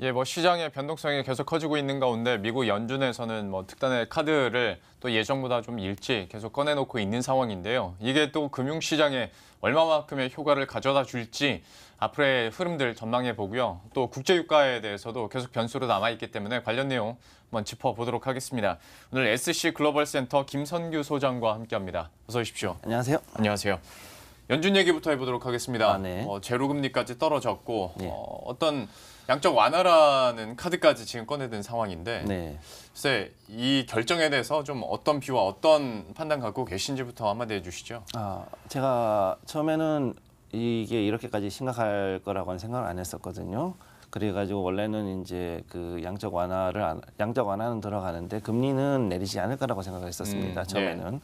예, 뭐 시장의 변동성이 계속 커지고 있는 가운데 미국 연준에서는 뭐 특단의 카드를 또 예정보다 좀 일찍 계속 꺼내놓고 있는 상황인데요. 이게 또 금융시장에 얼마만큼의 효과를 가져다 줄지 앞으로의 흐름들 전망해 보고요. 또 국제유가에 대해서도 계속 변수로 남아있기 때문에 관련 내용 한번 짚어보도록 하겠습니다. 오늘 SC 글로벌 센터 김선규 소장과 함께합니다. 어서 오십시오. 안녕하세요. 안녕하세요. 연준 얘기부터 해보도록 하겠습니다. 아, 네. 어, 제로 금리까지 떨어졌고 네. 어, 어떤 양적 완화라는 카드까지 지금 꺼내든 상황인데 네. 글쎄 이 결정에 대해서 좀 어떤 비와 어떤 판단 갖고 계신지부터 한마디 해주시죠. 아 제가 처음에는 이게 이렇게까지 심각할 거라고는 생각을 안 했었거든요. 그래가지고 원래는 이제 그 양적 완화를 안, 양적 완화는 들어가는데 금리는 내리지 않을 거라고 생각을 했었습니다. 음, 네. 처음에는. 네.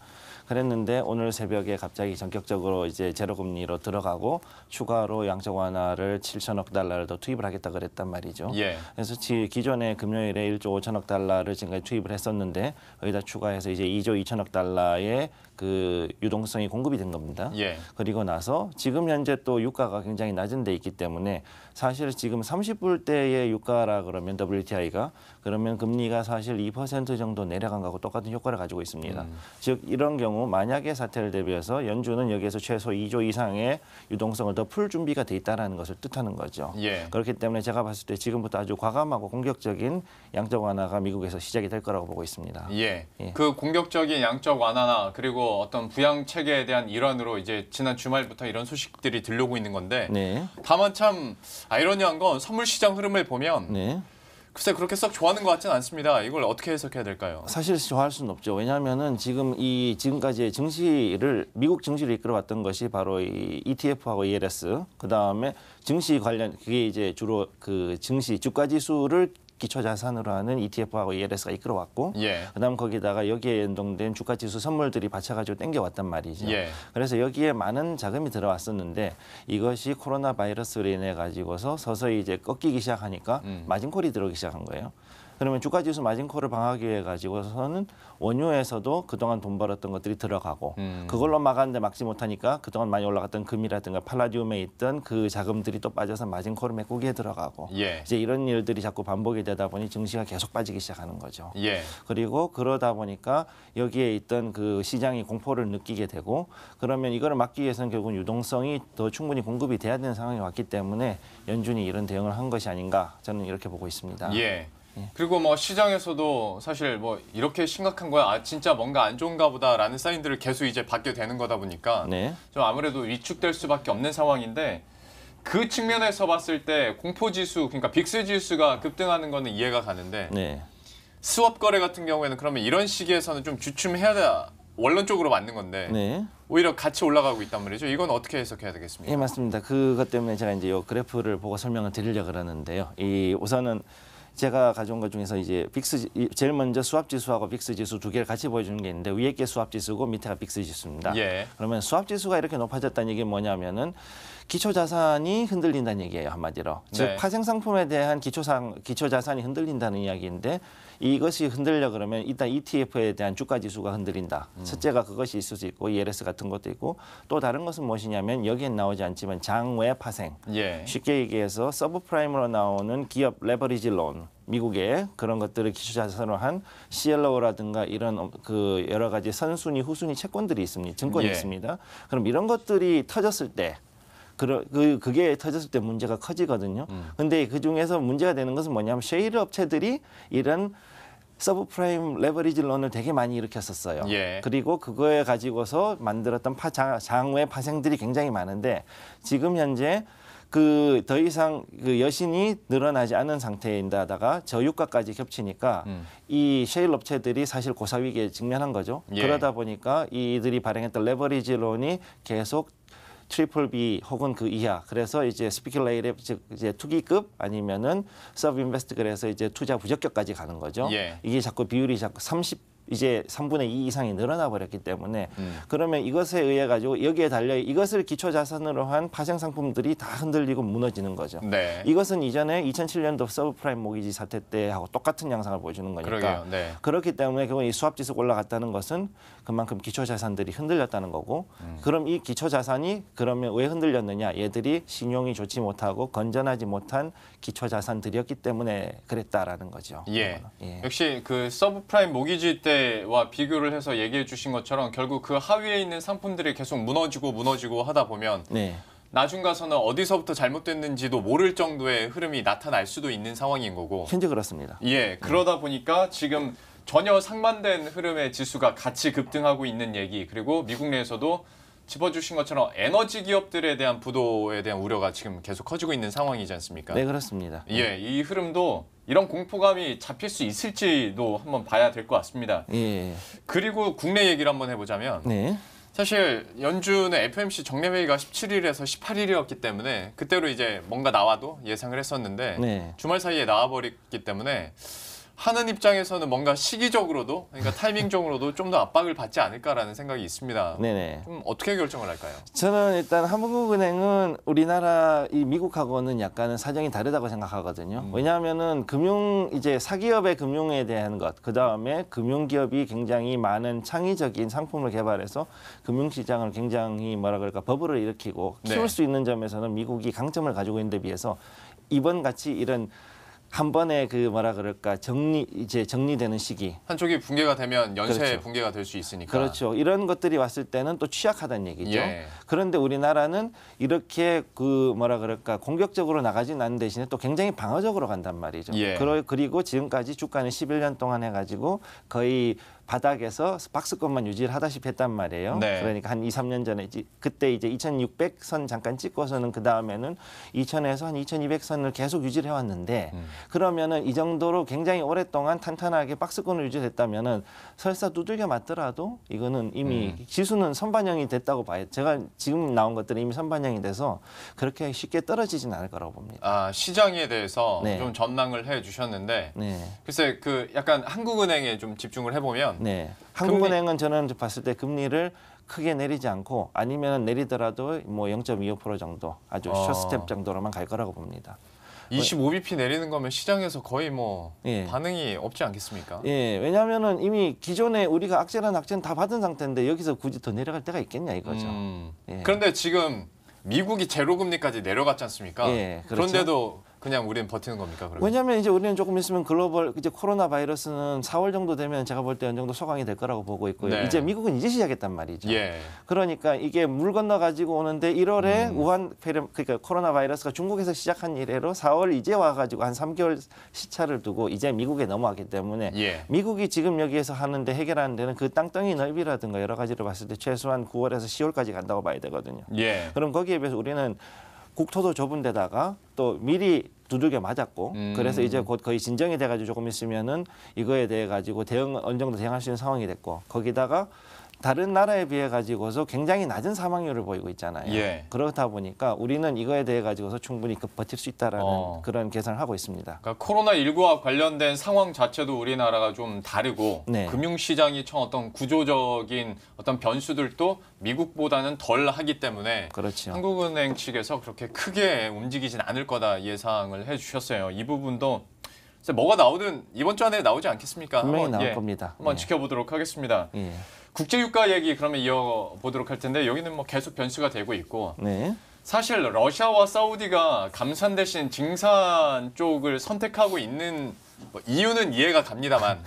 그랬는데 오늘 새벽에 갑자기 전격적으로 이제 제로 금리로 들어가고 추가로 양적 완화를 7천억 달러를 더 투입을 하겠다 그랬단 말이죠. 예. 그래서 기존에 금요일에 1조 5천억 달러를 지금까지 투입을 했었는데 여기다 추가해서 이제 2조 2천억 달러의 그 유동성이 공급이 된 겁니다. 예. 그리고 나서 지금 현재 또 유가가 굉장히 낮은 데 있기 때문에 사실 지금 30불대의 유가라 그러면 WTI가 그러면 금리가 사실 2% 정도 내려간 거하고 똑같은 효과를 가지고 있습니다. 음. 즉 이런 경우 만약에 사태를 대비해서 연준은 여기에서 최소 2조 이상의 유동성을 더 풀 준비가 돼 있다라는 것을 뜻하는 거죠. 예. 그렇기 때문에 제가 봤을 때 지금부터 아주 과감하고 공격적인 양적 완화가 미국에서 시작이 될 거라고 보고 있습니다. 예. 예. 그 공격적인 양적 완화나 그리고 거 어떤 부양 체계에 대한 일환으로 이제 지난 주말부터 이런 소식들이 들려오고 있는 건데 네. 다만 참 아이러니한 건 선물 시장 흐름을 보면 네. 글쎄 그렇게 썩 좋아하는 것 같지는 않습니다. 이걸 어떻게 해석해야 될까요? 사실 좋아할 수는 없죠. 왜냐하면은 지금 이 지금까지의 증시를 미국 증시를 이끌어왔던 것이 바로 이 ETF하고 ELS 그 다음에 증시 관련 그게 이제 주로 그 증시 주가 지수를 기초 자산으로 하는 ETF하고 ELS가 이끌어왔고 예. 그다음 거기다가 여기에 연동된 주가 지수 선물들이 받쳐가지고 땡겨왔단 말이죠. 예. 그래서 여기에 많은 자금이 들어왔었는데 이것이 코로나 바이러스로 인해 가지고서 서서히 이제 꺾이기 시작하니까 음. 마진콜이 들어오기 시작한 거예요. 그러면 주가지수 마진콜을 방하기 위해 가지고서는 원유에서도 그동안 돈 벌었던 것들이 들어가고 음. 그걸로 막았는데 막지 못하니까 그동안 많이 올라갔던 금이라든가 팔라디움에 있던 그 자금들이 또 빠져서 마진콜을 메꾸기에 들어가고 예. 이제 이런 일들이 자꾸 반복이 되다 보니 증시가 계속 빠지기 시작하는 거죠. 예. 그리고 그러다 보니까 여기에 있던 그 시장이 공포를 느끼게 되고 그러면 이거를 막기 위해서는 결국 은 유동성이 더 충분히 공급이 돼야 되는 상황이 왔기 때문에 연준이 이런 대응을 한 것이 아닌가 저는 이렇게 보고 있습니다. 예. 예. 그리고 뭐 시장에서도 사실 뭐 이렇게 심각한 거야 아 진짜 뭔가 안 좋은가 보다라는 사인들을 계속 이제 받게 되는 거다 보니까 네. 좀 아무래도 위축될 수밖에 없는 상황인데 그 측면에서 봤을 때 공포 지수 그러니까 빅스 지수가 급등하는 거는 이해가 가는데 네. 스왑 거래 같은 경우에는 그러면 이런 시기에서는 좀 주춤해야 돼 원론적으로 맞는 건데 네. 오히려 같이 올라가고 있단 말이죠. 이건 어떻게 해석해야 되겠습니까? 예, 맞습니다. 그것 때문에 제가 이제 요 그래프를 보고 설명을 드리려고 그러는데요. 이 우선은 제가 가져온 것 중에서 이제 빅스 제일 먼저 수압 지수하고 빅스 지수 두 개를 같이 보여주는 게 있는데 위에 게 수압 지수고 밑에가 빅스 지수입니다. 예. 그러면 수압 지수가 이렇게 높아졌다는 얘기는 뭐냐면은 기초 자산이 흔들린다는 얘기예요 한마디로. 네. 즉 파생 상품에 대한 기초상 기초 자산이 흔들린다는 이야기인데 이것이 흔들려 그러면 일단 ETF에 대한 주가 지수가 흔들린다. 음. 첫째가 그것이 있을 수 있고 ELS 같은 것도 있고 또 다른 것은 무엇이냐면 여기엔 나오지 않지만 장외 파생. 예. 쉽게 얘기해서 서브프라임으로 나오는 기업 레버리지 론. 미국의 그런 것들을 기초 자산으로 한 CLO라든가 이런 그 여러 가지 선순위, 후순위 채권들이 있습니다. 증권이 예. 있습니다. 그럼 이런 것들이 터졌을 때 그러, 그, 그게 터졌을 때 문제가 커지거든요. 음. 근데 그 중에서 문제가 되는 것은 뭐냐면 쉐일 업체들이 이런 서브프라임 레버리지 론을 되게 많이 일으켰었어요. 예. 그리고 그거에 가지고서 만들었던 파, 장, 장외 파생들이 굉장히 많은데 지금 현재 그 더 이상 그 여신이 늘어나지 않은 상태인다 하다가 저유가까지 겹치니까 음. 이 셰일 업체들이 사실 고사 위기에 직면한 거죠. 예. 그러다 보니까 이들이 발행했던 레버리지 론이 계속 트리플 B 혹은 그 이하. 그래서 이제 스피큘레이트 즉 이제 투기급 아니면은 서브 인베스트 그래서 이제 투자 부적격까지 가는 거죠. 예. 이게 자꾸 비율이 자꾸 30 이제 3분의 2 이상이 늘어나 버렸기 때문에 음. 그러면 이것에 의해 가지고 여기에 달려 이것을 기초 자산으로 한 파생 상품들이 다 흔들리고 무너지는 거죠. 네. 이것은 이전에 2007년도 서브프라임 모기지 사태 때하고 똑같은 양상을 보여주는 거니까 네. 그렇기 때문에 결국 이 수압 지수 올라갔다는 것은 그만큼 기초 자산들이 흔들렸다는 거고 음. 그럼 이 기초 자산이 그러면 왜 흔들렸느냐? 얘들이 신용이 좋지 못하고 건전하지 못한 기초 자산들이었기 때문에 그랬다라는 거죠. 예. 예. 역시 그 서브프라임 모기지 때 때와 비교를 해서 얘기해 주신 것처럼 결국 그 하위에 있는 상품들이 계속 무너지고 무너지고 하다 보면 네. 나중 가서는 어디서부터 잘못됐는지도 모를 정도의 흐름이 나타날 수도 있는 상황인 거고 현재 그렇습니다. 예, 네. 그러다 보니까 지금 전혀 상반된 흐름의 지수가 같이 급등하고 있는 얘기 그리고 미국 내에서도 집어주신 것처럼 에너지 기업들에 대한 부도에 대한 우려가 지금 계속 커지고 있는 상황이지 않습니까? 네, 그렇습니다. 예, 네. 이 흐름도 이런 공포감이 잡힐 수 있을지도 한번 봐야 될 것 같습니다. 예. 그리고 국내 얘기를 한번 해보자면 네. 사실 연준의 FMC 정례 회의가 17일에서 18일이었기 때문에 그때로 이제 뭔가 나와도 예상을 했었는데 네. 주말 사이에 나와버렸기 때문에 하는 입장에서는 뭔가 시기적으로도 그러니까 타이밍적으로도 좀 더 압박을 받지 않을까라는 생각이 있습니다. 네네. 좀 어떻게 결정을 할까요? 저는 일단 한국은행은 우리나라 이 미국하고는 약간은 사정이 다르다고 생각하거든요. 음. 왜냐하면은 금융 이제 사기업의 금융에 대한 것, 그 다음에 금융기업이 굉장히 많은 창의적인 상품을 개발해서 금융시장을 굉장히 뭐라 그럴까 버블을 일으키고 네. 키울 네. 수 있는 점에서는 미국이 강점을 가지고 있는데 비해서 이번 같이 이런 한 번에 그 뭐라 그럴까 정리 이제 정리되는 시기 한쪽이 붕괴가 되면 연쇄 그렇죠. 붕괴가 될 수 있으니까 그렇죠 이런 것들이 왔을 때는 또 취약하다는 얘기죠 예. 그런데 우리나라는 이렇게 그 뭐라 그럴까 공격적으로 나가진 않는 대신에 또 굉장히 방어적으로 간단 말이죠 예. 그리고 지금까지 주가는 11년 동안 해가지고 거의 바닥에서 박스권만 유지를 하다시피 했단 말이에요. 네. 그러니까 한 2, 3년 전에 그때 이제 2600선 잠깐 찍고서는 그 다음에는 2000에서 한 2200선을 계속 유지를 해왔는데 음. 그러면은 이 정도로 굉장히 오랫동안 탄탄하게 박스권을 유지했다면은 설사 두들겨 맞더라도 이거는 이미 음. 지수는 선반영이 됐다고 봐요. 제가 지금 나온 것들은 이미 선반영이 돼서 그렇게 쉽게 떨어지진 않을 거라고 봅니다. 아, 시장에 대해서 네. 좀 전망을 해 주셨는데 네. 글쎄 그 약간 한국은행에 좀 집중을 해보면 되면 네. 한국은행은 저는 봤을 때 금리를 크게 내리지 않고 아니면 내리더라도 뭐 0.25% 정도 아주 아. 어. 숏스텝 정도로만 갈 거라고 봅니다. 25bp 내리는 거면 시장에서 거의 뭐 예. 반응이 없지 않겠습니까? 예, 왜냐하면은 이미 기존에 우리가 악재란 악재는 다 받은 상태인데 여기서 굳이 더 내려갈 때가 있겠냐 이거죠. 음. 예. 그런데 지금 미국이 제로 금리까지 내려갔지 않습니까? 예, 그렇죠? 그런데도 그냥 우리는 버티는 겁니까? 그러면? 왜냐하면 이제 우리는 조금 있으면 글로벌 이제 코로나 바이러스는 4월 정도 되면 제가 볼 때 어느 정도 소강이 될 거라고 보고 있고요. 네. 이제 미국은 이제 시작했단 말이죠. 예. 그러니까 이게 물 건너 가지고 오는데 1월에 음. 우한 폐렴 그러니까 코로나 바이러스가 중국에서 시작한 이래로 4월 이제 와가지고 한 3개월 시차를 두고 이제 미국에 넘어왔기 때문에 예. 미국이 지금 여기에서 하는데 해결하는 데는 그 땅덩이 넓이라든가 여러 가지를 봤을 때 최소한 9월에서 10월까지 간다고 봐야 되거든요. 예. 그럼 거기에 비해서 우리는 국토도 좁은 데다가 또 미리 두들겨 맞았고 음. 그래서 이제 곧 거의 진정이 돼가지고 조금 있으면은 이거에 대해 가지고 대응 어느 정도 대응할 수 있는 상황이 됐고 거기다가 다른 나라에 비해 가지고서 굉장히 낮은 사망률을 보이고 있잖아요. 예. 그렇다 보니까 우리는 이거에 대해 가지고서 충분히 그 버틸 수 있다라는 어. 그런 계산을 하고 있습니다. 그러니까 코로나 19와 관련된 상황 자체도 우리나라가 좀 다르고 네. 금융시장이 참 어떤 구조적인 어떤 변수들도 미국보다는 덜 하기 때문에 그렇죠. 한국은행 측에서 그렇게 크게 움직이진 않을 거다 예상을 해주셨어요. 이 부분도 뭐가 나오든 이번 주 안에 나오지 않겠습니까? 분명히 한번, 나올 예, 겁니다. 한번 예. 지켜보도록 하겠습니다. 예. 국제유가 얘기 그러면 이어보도록 할 텐데 여기는 뭐 계속 변수가 되고 있고 네. 사실 러시아와 사우디가 감산 대신 증산 쪽을 선택하고 있는 뭐 이유는 이해가 갑니다만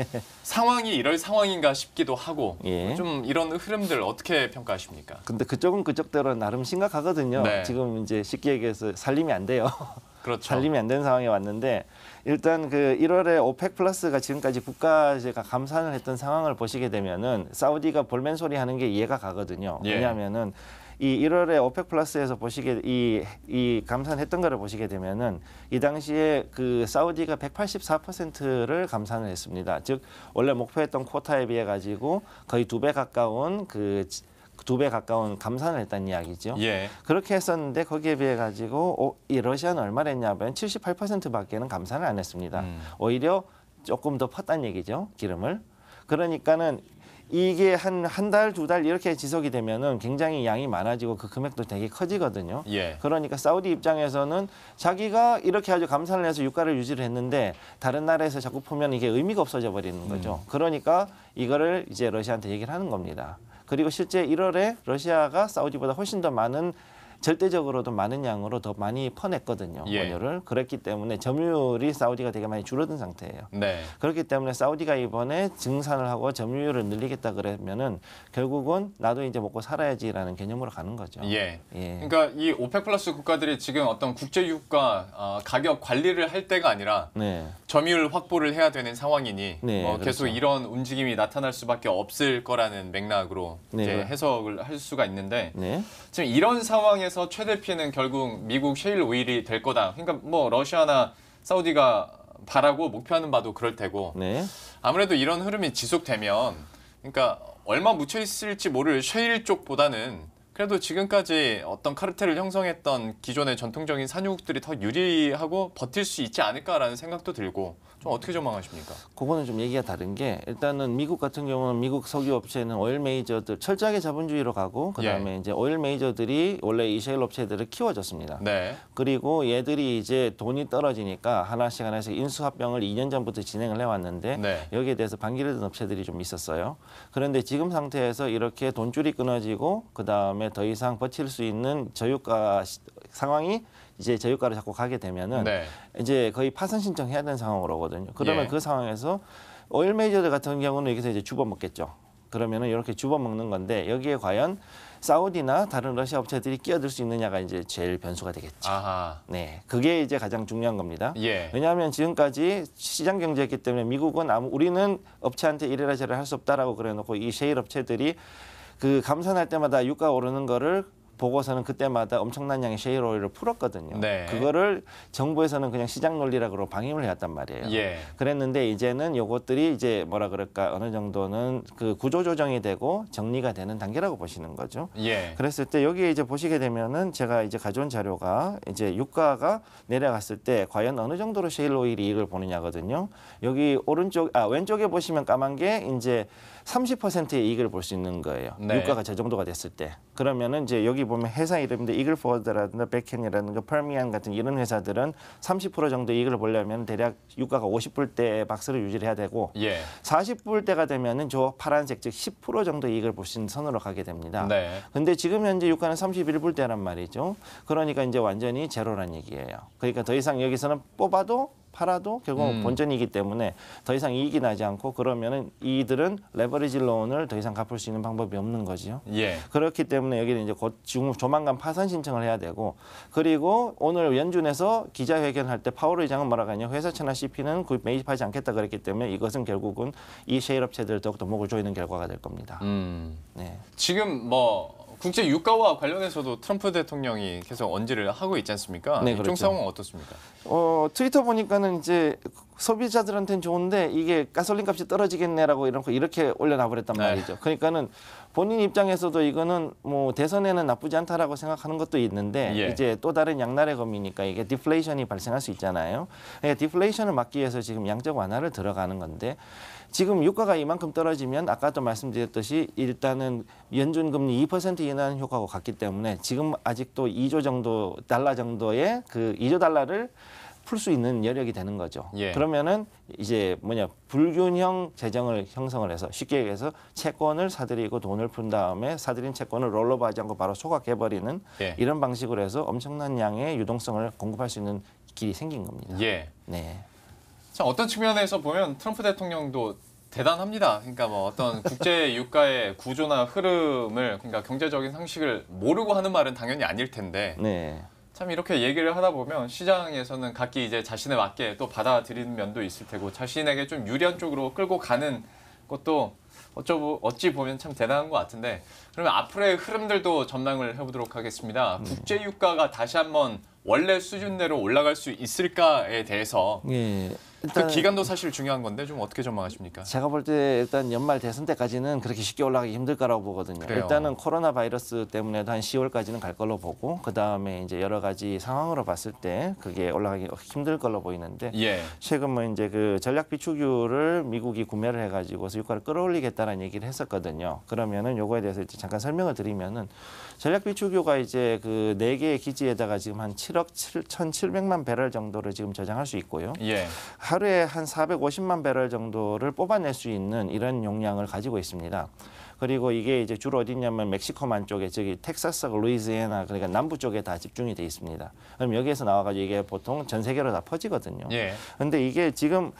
상황이 이럴 상황인가 싶기도 하고 예. 좀 이런 흐름들 어떻게 평가하십니까? 근데 그쪽은 그쪽대로 나름 심각하거든요. 네. 지금 이제 쉽게 얘기해서 살림이 안 돼요. 그렇죠. 달림이 안 된 상황에 왔는데 일단 그 1월에 오펙 플러스가 지금까지 국가제가 감산을 했던 상황을 보시게 되면은 사우디가 볼멘 소리 하는 게 이해가 가거든요. 예. 왜냐하면은 이 1월에 오펙 플러스에서 보시게 이, 이 감산했던 거를 보시게 되면은 이 당시에 그 사우디가 184%를 감산을 했습니다. 즉 원래 목표했던 코타에 비해 가지고 거의 두 배 가까운 그 두배 가까운 감산을 했다는 이야기죠. 예. 그렇게 했었는데 거기에 비해 가지고 오, 어, 이 러시아는 얼마를 했냐면 78%밖에는 감산을 안 했습니다. 음. 오히려 조금 더 팠다는 얘기죠. 기름을. 그러니까는 이게 한 한 달 두달 달 이렇게 지속이 되면은 굉장히 양이 많아지고 그 금액도 되게 커지거든요. 예. 그러니까 사우디 입장에서는 자기가 이렇게 아주 감산을 해서 유가를 유지를 했는데 다른 나라에서 자꾸 보면 이게 의미가 없어져 버리는 거죠. 음. 그러니까 이거를 이제 러시아한테 얘기를 하는 겁니다. 그리고 실제 1월에 러시아가 사우디보다 훨씬 더 많은 절대적으로도 많은 양으로 더 많이 퍼냈거든요 예. 원유를 그랬기 때문에 점유율이 사우디가 되게 많이 줄어든 상태예요 네. 그렇기 때문에 사우디가 이번에 증산을 하고 점유율을 늘리겠다 그러면은 결국은 나도 이제 먹고 살아야지라는 개념으로 가는 거죠 예. 예. 그러니까 이오페 플러스 국가들이 지금 어떤 국제유가 어, 가격 관리를 할 때가 아니라 네. 점유율 확보를 해야 되는 상황이니 네, 어, 계속 그렇죠. 이런 움직임이 나타날 수밖에 없을 거라는 맥락으로 네. 이제 해석을 할 수가 있는데 네. 지금 이런 상황에서 최대 피해는 결국 미국 셰일 오일이 될 거다. 그러니까 뭐 러시아나 사우디가 바라고 목표하는 바도 그럴 테고 네. 아무래도 이런 흐름이 지속되면 그러니까 얼마 묻혀 있을지 모를 셰일 쪽보다는 그래도 지금까지 어떤 카르텔을 형성했던 기존의 전통적인 산유국들이 더 유리하고 버틸 수 있지 않을까라는 생각도 들고 좀 어떻게 전망하십니까? 그거는 좀 얘기가 다른 게 일단은 미국 같은 경우는 미국 석유 업체는 오일 메이저들 철저하게 자본주의로 가고 그다음에 예. 이제 오일 메이저들이 원래 이 셰일 업체들을 키워줬습니다. 네. 그리고 얘들이 이제 돈이 떨어지니까 하나씩 하나씩 인수합병을 2년 전부터 진행을 해왔는데 네. 여기에 대해서 반기를 든 업체들이 좀 있었어요. 그런데 지금 상태에서 이렇게 돈줄이 끊어지고 그다음에 다음에 더 이상 버틸 수 있는 저유가 상황이 이제 저유가를 자꾸 가게 되면은 네. 이제 거의 파산 신청해야 되는 상황으로 오거든요. 그러면 예. 그 상황에서 오일 메이저들 같은 경우는 여기서 이제 주워 먹겠죠. 그러면은 이렇게 주워 먹는 건데 여기에 과연 사우디나 다른 러시아 업체들이 끼어들 수 있느냐가 이제 제일 변수가 되겠죠. 아하. 네, 그게 이제 가장 중요한 겁니다. 예. 왜냐하면 지금까지 시장 경제였기 때문에 미국은 아무 우리는 업체한테 이래라 저래라 할 수 없다라고 그래놓고 이 셰일 업체들이 그 감산할 때마다 유가 오르는 거를 보고서는 그때마다 엄청난 양의 셰일 오일을 풀었거든요. 네. 그거를 정부에서는 그냥 시장 논리라고 방임을 해왔단 말이에요. 예. 그랬는데 이제는 요것들이 이제 뭐라 그럴까 어느 정도는 그 구조 조정이 되고 정리가 되는 단계라고 보시는 거죠. 예. 그랬을 때 여기에 이제 보시게 되면은 제가 이제 가져온 자료가 이제 유가가 내려갔을 때 과연 어느 정도로 셰일 오일이 이익을 보느냐거든요. 여기 오른쪽 아 왼쪽에 보시면 까만 게 이제 30%의 이익을 볼 수 있는 거예요. 네. 유가가 저 정도가 됐을 때. 그러면은 이제 여기 보면 회사 이름인데 이글포드라든가 백현이라든가 펄미안 같은 이런 회사들은 30% 정도 이익을 보려면 대략 유가가 50불 대 박스를 유지해야 되고 예. 40불 대가 되면은 저 파란색 즉 10% 정도 이익을 볼 수 있는 선으로 가게 됩니다. 네. 근데 지금 현재 유가는 31불 대란 말이죠. 그러니까 이제 완전히 제로란 얘기예요. 그러니까 더 이상 여기서는 뽑아도 팔아도 결국 음. 본전이기 때문에 더 이상 이익이 나지 않고 그러면은 이들은 레버리지 론을 더 이상 갚을 수 있는 방법이 없는 거지요. 예. 그렇기 때문에 여기는 이제 곧 지금 조만간 파산 신청을 해야 되고 그리고 오늘 연준에서 기자회견할 때 파월 의장은 뭐라고 하냐 회사 채나 CP는 구입 매입하지 않겠다 그랬기 때문에 이것은 결국은 이 셰일업체들 더욱더 목을 조이는 결과가 될 겁니다. 음. 네. 지금 뭐 국제 유가와 관련해서도 트럼프 대통령이 계속 언질을 하고 있지 않습니까? 네, 그렇죠. 이쪽 상황은 어떻습니까? 어, 트위터 보니까는 이제 소비자들한테는 좋은데 이게 가솔린 값이 떨어지겠네라고 이런 거 이렇게 올려놔버렸단 네. 말이죠. 그러니까는 본인 입장에서도 이거는 뭐 대선에는 나쁘지 않다라고 생각하는 것도 있는데 예. 이제 또 다른 양날의 검이니까 이게 디플레이션이 발생할 수 있잖아요. 그러니까 디플레이션을 막기 위해서 지금 양적 완화를 들어가는 건데 지금 유가가 이만큼 떨어지면 아까도 말씀드렸듯이 일단은 연준 금리 2% 인하는 효과가 같기 때문에 지금 아직도 2조 정도 달러 정도의 그 2조 달러를 풀수 있는 여력이 되는 거죠. 예. 그러면은 이제 뭐냐 불균형 재정을 형성을 해서 쉽게 얘기해서 채권을 사들이고 돈을 푼 다음에 사들인 채권을 롤러바지 않고 바로 소각해 버리는 예. 이런 방식으로 해서 엄청난 양의 유동성을 공급할 수 있는 길이 생긴 겁니다. 예. 네. 자 어떤 측면에서 보면 트럼프 대통령도 대단합니다. 그러니까 뭐 어떤 국제 유가의 구조나 흐름을 그러니까 경제적인 상식을 모르고 하는 말은 당연히 아닐 텐데. 네. 참 이렇게 얘기를 하다 보면 시장에서는 각기 이제 자신에 맞게 또 받아들이는 면도 있을 테고 자신에게 좀 유리한 쪽으로 끌고 가는 것도 어쩌고 어찌 보면 참 대단한 것 같은데 그러면 앞으로의 흐름들도 전망을 해보도록 하겠습니다. 네. 국제 유가가 다시 한번 원래 수준대로 올라갈 수 있을까에 대해서 예. 그 일단 그 기간도 사실 중요한 건데 좀 어떻게 전망하십니까? 제가 볼 때 일단 연말 대선 때까지는 그렇게 쉽게 올라가기 힘들 거라고 보거든요. 그래요. 일단은 코로나 바이러스 때문에도 한 10월까지는 갈 걸로 보고 그 다음에 이제 여러 가지 상황으로 봤을 때 그게 올라가기 힘들 걸로 보이는데 예. 최근 뭐 이제 그 전략 비축유를 미국이 구매를 해가지고서 유가를 끌어올리겠다는 얘기를 했었거든요. 그러면은 요거에 대해서 이제 잠깐 설명을 드리면은 전략 비축유가 이제 그 네 개의 기지에다가 지금 한7 7억 7,700만 배럴 정도를 지금 저장할 수 있고요. 예. 하루에 한 450만 배럴 정도를 뽑아낼 수 있는 이런 용량을 가지고 있습니다. 그리고 이게 이제 주로 어디냐면 멕시코만 쪽에 저기 텍사스하 루이지애나 그러니까 남부 쪽에 다 집중이 돼 있습니다. 그럼 여기에서 나와가지고 이게 보통 전 세계로 다 퍼지거든요. 예. 근데 이게 지금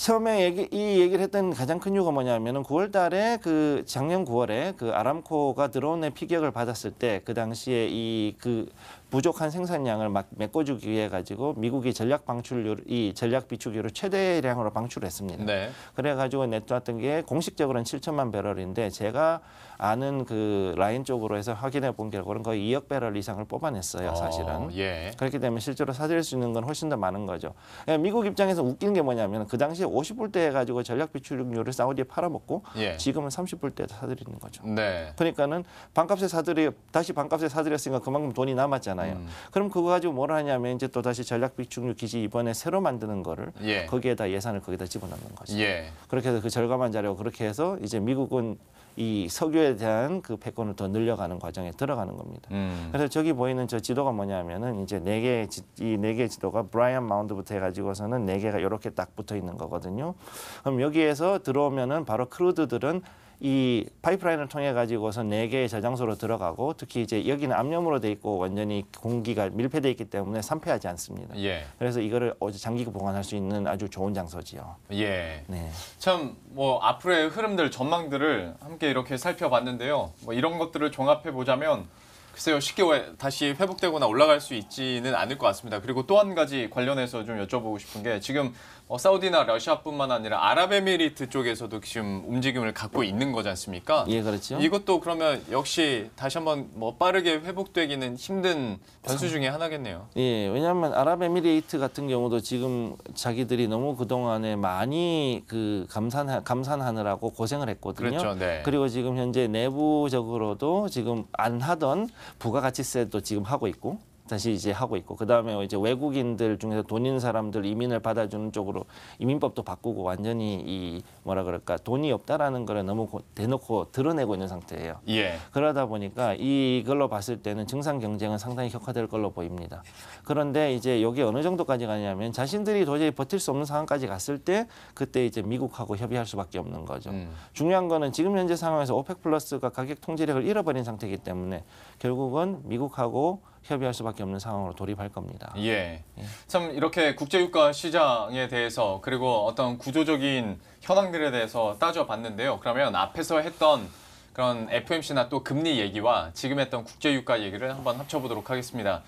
처음에 얘기, 이 얘기를 했던 가장 큰 이유가 뭐냐면은 9월 달에 그 작년 9월에 그 아람코가 드론의 피격을 받았을 때 그 당시에 이 그 부족한 생산량을 막 메꿔주기 위해 가지고 미국이 전략 방출률이 전략 비축유를 최대량으로 방출했습니다. 네. 그래 가지고 내쫓았던 게 공식적으로는 7천만 배럴인데 제가 아는 그 라인 쪽으로 해서 확인해 본 결과는 거의 2억 배럴 이상을 뽑아냈어요, 사실은. 어, 예. 그렇기 때문에 실제로 사들일 수 있는 건 훨씬 더 많은 거죠. 그러니까 미국 입장에서 웃긴 게 뭐냐면 그 당시에 50불대 해 가지고 전략 비축유를 사우디에 팔아먹고 예. 지금은 30불대 사들이는 거죠. 네. 그러니까는 반값에 사들이 다시 반값에 사들였으니까 그만큼 돈이 남았잖아요. 음. 그럼 그거 가지고 뭘 하냐면 이제 또 다시 전략 비축유 기지 이번에 새로 만드는 거를 예. 거기에다 예산을 거기다 집어넣는 거죠. 예. 그렇게 해서 그 절감한 자료 그렇게 해서 이제 미국은 이 석유에 대한 그 패권을 더 늘려가는 과정에 들어가는 겁니다. 음. 그래서 저기 보이는 저 지도가 뭐냐면은 이제 네 개의 이네 개 지도가 브라이언 마운드부터 해가지고서는 네 개가 이렇게 딱 붙어 있는 거거든요. 그럼 여기에서 들어오면은 바로 크루드들은 이 파이프라인을 통해 가지고서 네 개의 저장소로 들어가고 특히 이제 여기는 압력으로돼 있고 완전히 공기가 밀폐돼 있기 때문에 산패하지 않습니다. 예. 그래서 이거를 어제 장기 보관할 수 있는 아주 좋은 장소지요. 예. 네. 참 뭐 앞으로의 흐름들 전망들을 함께 이렇게 살펴봤는데요. 뭐 이런 것들을 종합해 보자면 글쎄요 쉽게 다시 회복되거나 올라갈 수 있지는 않을 것 같습니다. 그리고 또 한 가지 관련해서 좀 여쭤보고 싶은 게 지금 어, 사우디나 러시아뿐만 아니라 아랍에미리트 쪽에서도 지금 움직임을 갖고 있는 거지 않습니까? 예, 그렇죠. 이것도 그러면 역시 다시 한번 뭐 빠르게 회복되기는 힘든 변수 중에 하나겠네요. 예, 왜냐하면 아랍에미리트 같은 경우도 지금 자기들이 너무 그동안에 많이 그 감산 감산하느라고 고생을 했거든요. 그렇죠, 네. 그리고 지금 현재 내부적으로도 지금 안 하던 부가가치세도 지금 하고 있고 다시 이제 하고 있고 그다음에 이제 외국인들 중에서 돈인 사람들 이민을 받아주는 쪽으로 이민법도 바꾸고 완전히 이 뭐라 그럴까 돈이 없다라는 거를 너무 대놓고 드러내고 있는 상태예요. 예. 그러다 보니까 이걸로 봤을 때는 증상 경쟁은 상당히 격화될 걸로 보입니다. 그런데 이제 여기 어느 정도까지 가냐면 자신들이 도저히 버틸 수 없는 상황까지 갔을 때 그때 이제 미국하고 협의할 수밖에 없는 거죠. 음. 중요한 거는 지금 현재 상황에서 오펙 플러스가 가격 통제력을 잃어버린 상태이기 때문에 결국은 미국하고 협의할 수밖에 없는 상황으로 돌입할 겁니다. 예. 예. 참 이렇게 국제유가 시장에 대해서 그리고 어떤 구조적인 현황들에 대해서 따져봤는데요. 그러면 앞에서 했던 그런 FMC나 또 금리 얘기와 지금 했던 국제유가 얘기를 한번 합쳐보도록 하겠습니다.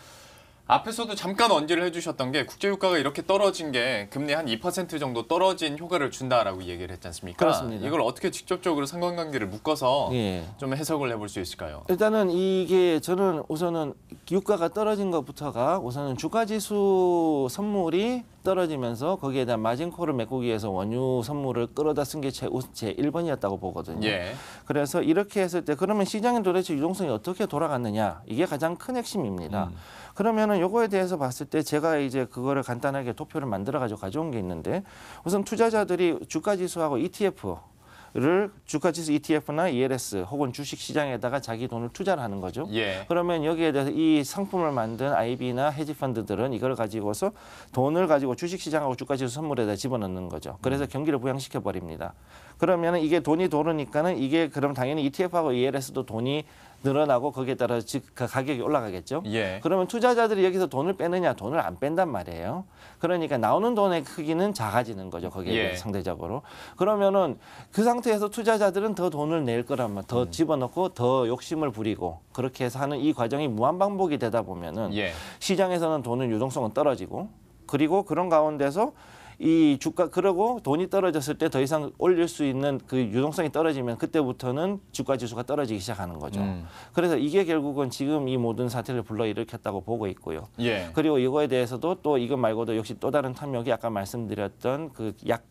앞에서도 잠깐 언지를 해주셨던 게 국제유가가 이렇게 떨어진 게 금리 한 2% 정도 떨어진 효과를 준다라고 얘기를 했지 않습니까? 그렇습니다. 이걸 어떻게 직접적으로 상관관계를 묶어서 예. 좀 해석을 해볼 수 있을까요? 일단은 이게 저는 우선은 유가가 떨어진 것부터가 우선은 주가지수 선물이 떨어지면서 거기에 대한 마진콜을 메꾸기 위해서 원유 선물을 끌어다 쓴 게 제, 제 1번이었다고 보거든요. 예. 그래서 이렇게 했을 때 그러면 시장이 도대체 유동성이 어떻게 돌아갔느냐 이게 가장 큰 핵심입니다. 음. 그러면은 요거에 대해서 봤을 때 제가 이제 그거를 간단하게 도표를 만들어 가지고 가져온 게 있는데 우선 투자자들이 주가 지수하고 ETF 를 주가지수 ETF나 ELS 혹은 주식시장에다가 자기 돈을 투자를 하는 거죠. 예. 그러면 여기에 대해서 이 상품을 만든 IB나 헤지펀드들은 이걸 가지고서 돈을 가지고 주식시장하고 주가지수 선물에다 집어넣는 거죠. 그래서 음. 경기를 부양시켜 버립니다. 그러면 이게 돈이 도르니까는 이게 그럼 당연히 ETF하고 ELS도 돈이 늘어나고 거기에 따라서 가격이 올라가겠죠. 예. 그러면 투자자들이 여기서 돈을 빼느냐 돈을 안 뺀단 말이에요. 그러니까 나오는 돈의 크기는 작아지는 거죠. 거기에 예. 상대적으로. 그러면은 그 상태에서 투자자들은 더 돈을 낼 거란 말, 더 음. 집어넣고 더 욕심을 부리고 그렇게 해서 하는 이 과정이 무한 반복이 되다 보면은 예. 시장에서는 돈은 유동성은 떨어지고 그리고 그런 가운데서 이 주가 그러고 돈이 떨어졌을 때 더 이상 올릴 수 있는 그 유동성이 떨어지면 그때부터는 주가 지수가 떨어지기 시작하는 거죠. 음. 그래서 이게 결국은 지금 이 모든 사태를 불러일으켰다고 보고 있고요. 예. 그리고 이거에 대해서도 또 이것 말고도 역시 또 다른 탐욕이 아까 말씀드렸던 그 약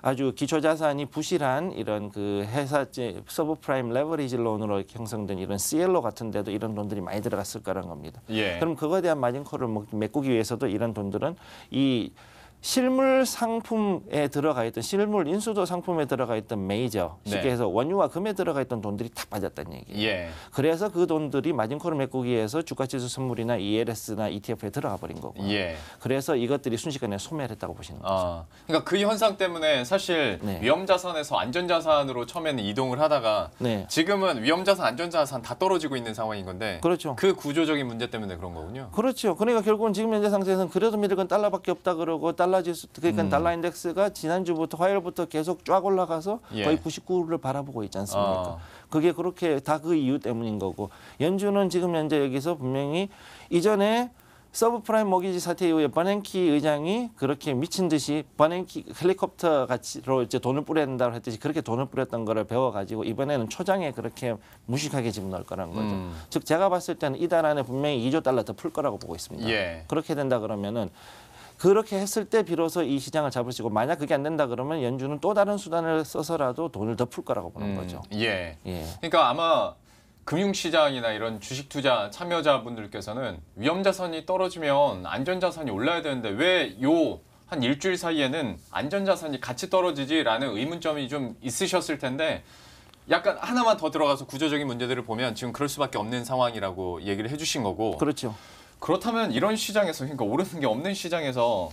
아주 기초 자산이 부실한 이런 그 회사 제 서브프라임 레버리지론으로 형성된 이런 CL로 같은 데도 이런 돈들이 많이 들어갔을 거라는 겁니다. 예. 그럼 그거에 대한 마진콜을 뭐 메꾸기 위해서도 이런 돈들은 이 실물 상품에 들어가 있던 실물 인수도 상품에 들어가 있던 메이저 쉽게 네. 해서 원유와 금에 들어가 있던 돈들이 다 빠졌다는 얘기예요. 예. 그래서 그 돈들이 마진콜을 메꾸기 위해서 주가지수 선물이나 ELS나 ETF에 들어가 버린 거고. 예. 그래서 이것들이 순식간에 소멸 했다고 보시는 거죠. 아, 그러니까 그 현상 때문에 사실 네. 위험 자산에서 안전 자산으로 처음에는 이동을 하다가 네. 지금은 위험 자산 안전 자산 다 떨어지고 있는 상황인 건데 그렇죠. 그 구조적인 문제 때문에 그런 거군요. 그렇죠. 그러니까 결국은 지금 현재 상태에서는 그래도 미을건 달러밖에 없다 그러고 달러 달라 지수 그러니까 음. 달러 인덱스가 지난주부터 화요일부터 계속 쫙 올라가서 예. 거의 99를 바라보고 있지 않습니까? 아. 그게 그렇게 다 그 이유 때문인 거고 연준은 지금 현재 여기서 분명히 이전에 서브프라임 모기지 사태 이후에 버냉키 의장이 그렇게 미친 듯이 버냉키 헬리콥터 같이로 이제 돈을 뿌려야 된다고 했듯이 그렇게 돈을 뿌렸던 거를 배워가지고 이번에는 초장에 그렇게 무식하게 집어넣을 거라는 거죠. 음. 즉 제가 봤을 때는 이달 안에 분명히 2조 달러 더 풀 거라고 보고 있습니다. 예. 그렇게 된다 그러면은 그렇게 했을 때 비로소 이 시장을 잡으시고 만약 그게 안 된다 그러면 연준은 또 다른 수단을 써서라도 돈을 더 풀 거라고 보는 음, 거죠. 예. 예. 그러니까 아마 금융시장이나 이런 주식 투자 참여자분들께서는 위험자산이 떨어지면 안전자산이 올라야 되는데 왜 요 한 일주일 사이에는 안전자산이 같이 떨어지지라는 의문점이 좀 있으셨을 텐데 약간 하나만 더 들어가서 구조적인 문제들을 보면 지금 그럴 수밖에 없는 상황이라고 얘기를 해주신 거고 그렇죠. 그렇다면 이런 시장에서 그러니까 오르는 게 없는 시장에서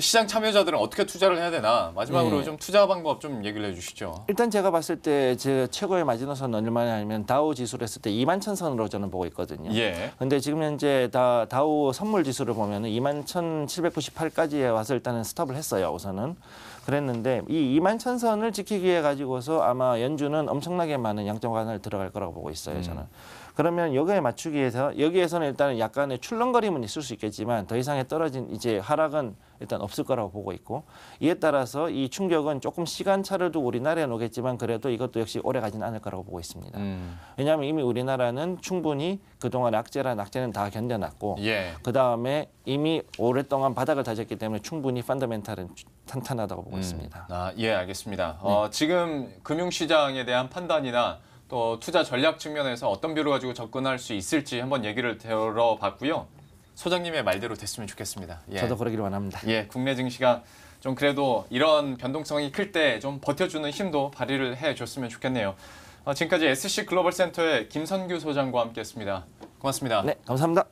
시장 참여자들은 어떻게 투자를 해야 되나 마지막으로 네. 좀 투자 방법 좀 얘기를 해주시죠. 일단 제가 봤을 때 제 최고의 마지노선 얼마냐 하면 다우 지수를 했을 때 2만 천 선으로 저는 보고 있거든요. 예. 근데 지금 현재 다, 다우 선물 지수를 보면 2만 1,798까지 와서 일단 스탑을 했어요. 우선은. 그랬는데 이 2만 천선을 지키기 위해 가지고서 아마 연준은 엄청나게 많은 양적 완화를 들어갈 거라고 보고 있어요. 음. 저는. 음. 그러면 여기에 맞추기 위해서 여기에서는 일단은 약간의 출렁거림은 있을 수 있겠지만 더 이상의 떨어진 이제 하락은 일단 없을 거라고 보고 있고 이에 따라서 이 충격은 조금 시간차를 두고 우리나라에 오겠지만 그래도 이것도 역시 오래 가진 않을 거라고 보고 있습니다. 음. 왜냐하면 이미 우리나라는 충분히 그동안 악재란 악재는 다 견뎌놨고 예. 그다음에 이미 오랫동안 바닥을 다졌기 때문에 충분히 펀더멘탈은 탄탄하다고 보고 음. 있습니다. 아, 예, 알겠습니다. 어, 네. 어, 지금 금융시장에 대한 판단이나 또 투자 전략 측면에서 어떤 뷰를 가지고 접근할 수 있을지 한번 얘기를 들어봤고요. 소장님의 말대로 됐으면 좋겠습니다. 예. 저도 그러기를 원합니다. 예, 국내 증시가 좀 그래도 이런 변동성이 클 때 좀 버텨주는 힘도 발휘를 해줬으면 좋겠네요. 어, 지금까지 SC 글로벌 센터의 김선규 소장과 함께했습니다. 고맙습니다. 네, 감사합니다.